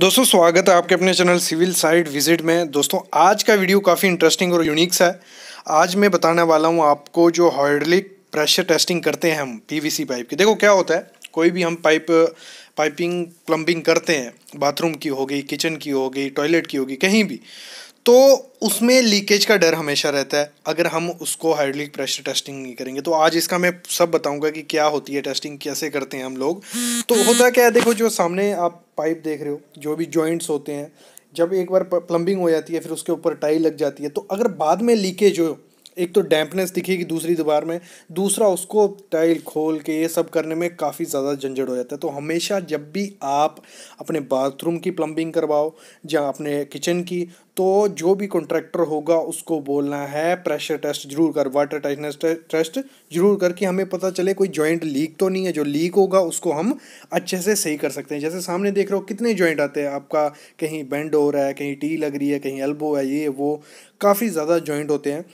दोस्तों स्वागत है आपके अपने चैनल सिविल साइड विजिट में दोस्तों आज का वीडियो काफ़ी इंटरेस्टिंग और यूनिक सा है आज मैं बताने वाला हूँ आपको जो हॉर्डलिक प्रेशर टेस्टिंग करते हैं हम पीवीसी पाइप की देखो क्या होता है कोई भी हम पाइप पाइपिंग प्लम्बिंग करते हैं बाथरूम की हो गई किचन की हो गई टॉयलेट की होगी कहीं भी तो उसमें लीकेज का डर हमेशा रहता है अगर हम उसको हाइड्रोलिक प्रेशर टेस्टिंग नहीं करेंगे तो आज इसका मैं सब बताऊंगा कि क्या होती है टेस्टिंग कैसे करते हैं हम लोग तो होता क्या है देखो जो सामने आप पाइप देख रहे हो जो भी जॉइंट्स होते हैं जब एक बार प्लम्बिंग हो जाती है फिर उसके ऊपर टाइल लग जाती है तो अगर बाद में लीकेज हो एक तो डैम्पनेस दिखेगी दूसरी दीवार में दूसरा उसको टाइल खोल के ये सब करने में काफ़ी ज़्यादा झंझट हो जाता है तो हमेशा जब भी आप अपने बाथरूम की प्लम्बिंग करवाओ या अपने किचन की तो जो भी कॉन्ट्रैक्टर होगा उसको बोलना है प्रेशर टेस्ट जरूर कर वाटर टाइटनेस टेस्ट जरूर कर कि हमें पता चले कोई जॉइंट लीक तो नहीं है जो लीक होगा उसको हम अच्छे से सही कर सकते हैं जैसे सामने देख रहे हो कितने जॉइंट आते हैं आपका कहीं बेंड हो रहा है कहीं टी लग रही है कहीं एल्बो है ये वो काफ़ी ज़्यादा जॉइंट होते हैं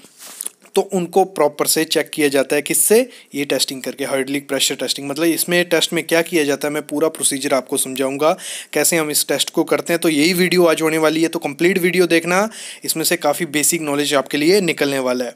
तो उनको प्रॉपर से चेक किया जाता है किससे ये टेस्टिंग करके हार्डलिक प्रेशर टेस्टिंग मतलब इसमें टेस्ट में क्या किया जाता है मैं पूरा प्रोसीजर आपको समझाऊंगा कैसे हम इस टेस्ट को करते हैं तो यही वीडियो आज होने वाली है तो कंप्लीट वीडियो देखना इसमें से काफ़ी बेसिक नॉलेज आपके लिए निकलने वाला है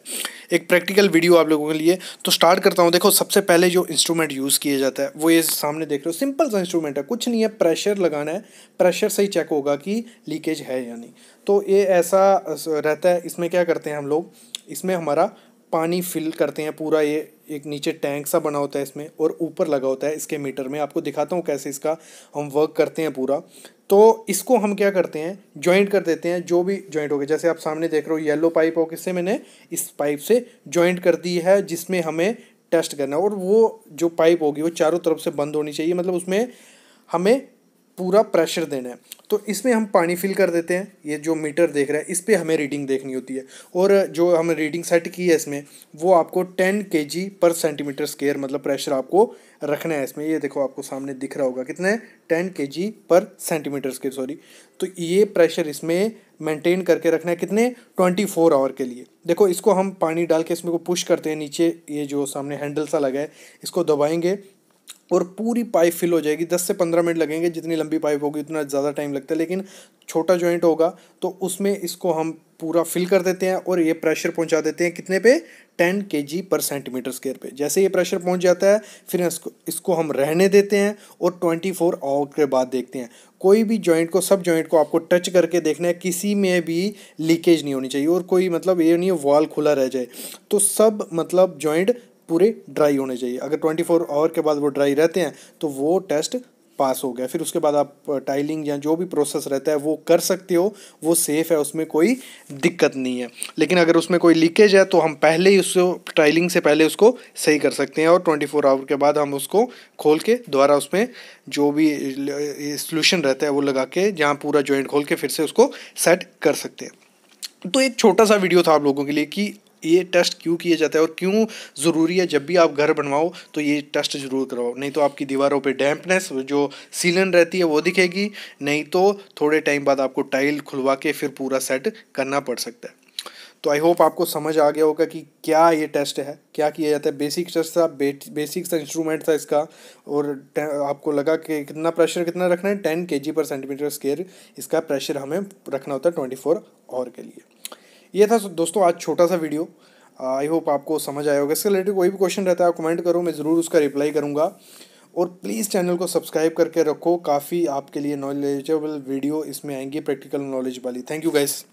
एक प्रैक्टिकल वीडियो आप लोगों के लिए तो स्टार्ट करता हूँ देखो सबसे पहले जो इंस्ट्रूमेंट यूज़ किया जाता है वो ये सामने देख रहे हो सिंपल सा इंस्ट्रूमेंट है कुछ नहीं है प्रेशर लगाना है प्रेशर से ही चेक होगा कि लीकेज है या नहीं तो ये ऐसा रहता है इसमें क्या करते हैं हम लोग इसमें हमारा पानी फिल करते हैं पूरा ये एक नीचे टैंक सा बना होता है इसमें और ऊपर लगा होता है इसके मीटर में आपको दिखाता हूँ कैसे इसका हम वर्क करते हैं पूरा तो इसको हम क्या करते हैं जॉइंट कर देते हैं जो भी जॉइंट हो गया जैसे आप सामने देख रहे हो येलो पाइप हो किससे मैंने इस पाइप से जॉइंट कर दी है जिसमें हमें टेस्ट करना है और वो जो पाइप होगी वो चारों तरफ से बंद होनी चाहिए मतलब उसमें हमें पूरा प्रेशर देना है तो इसमें हम पानी फिल कर देते हैं ये जो मीटर देख रहा है इस पर हमें रीडिंग देखनी होती है और जो हमें रीडिंग सेट की है इसमें वो आपको टेन के जी पर सेंटीमीटर स्केयर मतलब प्रेशर आपको रखना है इसमें ये देखो आपको सामने दिख रहा होगा कितना है टेन के जी पर सेंटीमीटर स्केयर सॉरी तो ये प्रेशर इसमें मेंटेन करके रखना है कितने ट्वेंटी फोर आवर के लिए देखो इसको हम पानी डाल के इसमें को पुश करते हैं नीचे ये जो सामने हैंडल सा लगा है इसको दबाएंगे और पूरी पाइप फिल हो जाएगी दस से पंद्रह मिनट लगेंगे जितनी लंबी पाइप होगी उतना ज़्यादा टाइम लगता है लेकिन छोटा जॉइंट होगा तो उसमें इसको हम पूरा फिल कर देते हैं और ये प्रेशर पहुंचा देते हैं कितने पे टेन के जी पर सेंटीमीटर स्केयर पे जैसे ये प्रेशर पहुंच जाता है फिर इसको इसको हम रहने देते हैं और ट्वेंटी फोर आवर के बाद देखते हैं कोई भी जॉइंट को सब जॉइंट को आपको टच करके देखना है किसी में भी लीकेज नहीं होनी चाहिए और कोई मतलब ये नहीं वॉल खुला रह जाए तो सब मतलब जॉइंट पूरे ड्राई होने चाहिए अगर ट्वेंटी फोर आवर के बाद वो ड्राई रहते हैं तो वो टेस्ट पास हो गया फिर उसके बाद आप टाइलिंग या जो भी प्रोसेस रहता है वो कर सकते हो वो सेफ़ है उसमें कोई दिक्कत नहीं है लेकिन अगर उसमें कोई लीकेज है तो हम पहले ही उसको टाइलिंग से पहले उसको सही कर सकते हैं और ट्वेंटी फोर आवर के बाद हम उसको खोल के दोबारा उसमें जो भी सोल्यूशन रहता है वो लगा के जहाँ पूरा जॉइंट खोल के फिर से उसको सेट कर सकते हैं तो एक छोटा सा वीडियो था आप लोगों के लिए कि ये टेस्ट क्यों किया जाता है और क्यों ज़रूरी है जब भी आप घर बनवाओ तो ये टेस्ट ज़रूर करवाओ नहीं तो आपकी दीवारों पर डैम्पनेस जो सीलन रहती है वो दिखेगी नहीं तो थोड़े टाइम बाद आपको टाइल खुलवा के फिर पूरा सेट करना पड़ सकता है तो आई होप आपको समझ आ गया होगा कि क्या ये टेस्ट है क्या किया जाता है बेसिक टेस्ट था बेसिक सा इंस्ट्रूमेंट था इसका और आपको लगा कि कितना प्रेशर कितना रखना है टेन के जी पर सेंटीमीटर स्केयर इसका प्रेशर हमें रखना होता है ट्वेंटी फोर आवर के लिए ये था दोस्तों आज छोटा सा वीडियो आई होप आपको समझ आया होगा इसके रिलेटेड कोई भी क्वेश्चन रहता है आप कमेंट करो मैं ज़रूर उसका रिप्लाई करूँगा और प्लीज़ चैनल को सब्सक्राइब करके रखो काफ़ी आपके लिए नॉलेजेबल वीडियो इसमें आएंगी प्रैक्टिकल नॉलेज वाली थैंक यू गाइस